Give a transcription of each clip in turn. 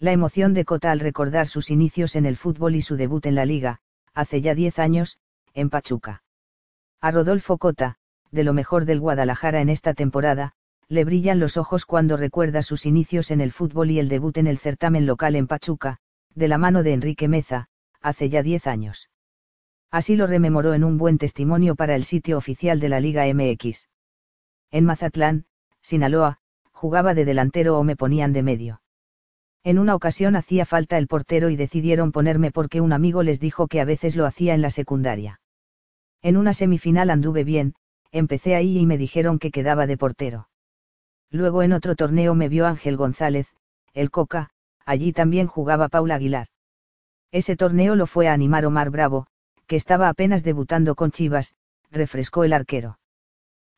La emoción de Cota al recordar sus inicios en el fútbol y su debut en la liga, hace ya 10 años, en Pachuca. A Rodolfo Cota, de lo mejor del Guadalajara en esta temporada, le brillan los ojos cuando recuerda sus inicios en el fútbol y el debut en el certamen local en Pachuca, de la mano de Enrique Meza, hace ya 10 años. Así lo rememoró en un buen testimonio para el sitio oficial de la Liga MX. En Mazatlán, Sinaloa, jugaba de delantero o me ponían de medio. En una ocasión hacía falta el portero y decidieron ponerme porque un amigo les dijo que a veces lo hacía en la secundaria. En una semifinal anduve bien, empecé ahí y me dijeron que quedaba de portero. Luego en otro torneo me vio Ángel González, el Coca, allí también jugaba Paula Aguilar. Ese torneo lo fue a animar Omar Bravo, que estaba apenas debutando con Chivas, refrescó el arquero.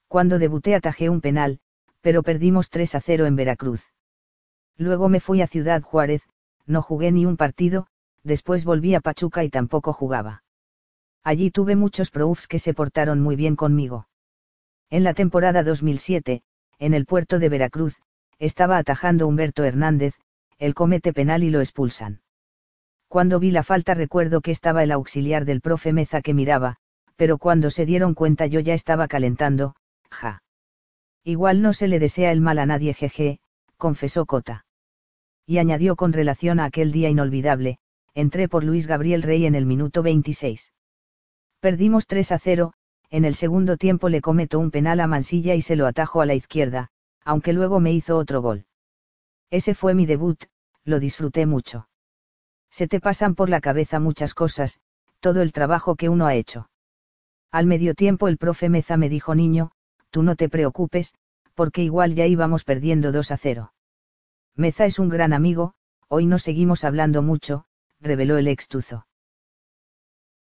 Cuando debuté atajé un penal, pero perdimos 3 a 0 en Veracruz. Luego me fui a Ciudad Juárez, no jugué ni un partido, después volví a Pachuca y tampoco jugaba. Allí tuve muchos profs que se portaron muy bien conmigo. En la temporada 2007, en el puerto de Veracruz, estaba atajando Humberto Hernández, el comete penal y lo expulsan. Cuando vi la falta recuerdo que estaba el auxiliar del profe Meza que miraba, pero cuando se dieron cuenta yo ya estaba calentando, ja. Igual no se le desea el mal a nadie, jeje, confesó Cota y añadió con relación a aquel día inolvidable, entré por Luis Gabriel Rey en el minuto 26. Perdimos 3 a 0, en el segundo tiempo le cometo un penal a Mansilla y se lo atajo a la izquierda, aunque luego me hizo otro gol. Ese fue mi debut, lo disfruté mucho. Se te pasan por la cabeza muchas cosas, todo el trabajo que uno ha hecho. Al medio tiempo el profe Meza me dijo niño, tú no te preocupes, porque igual ya íbamos perdiendo 2 a 0. Meza es un gran amigo, hoy no seguimos hablando mucho, reveló el extuzo.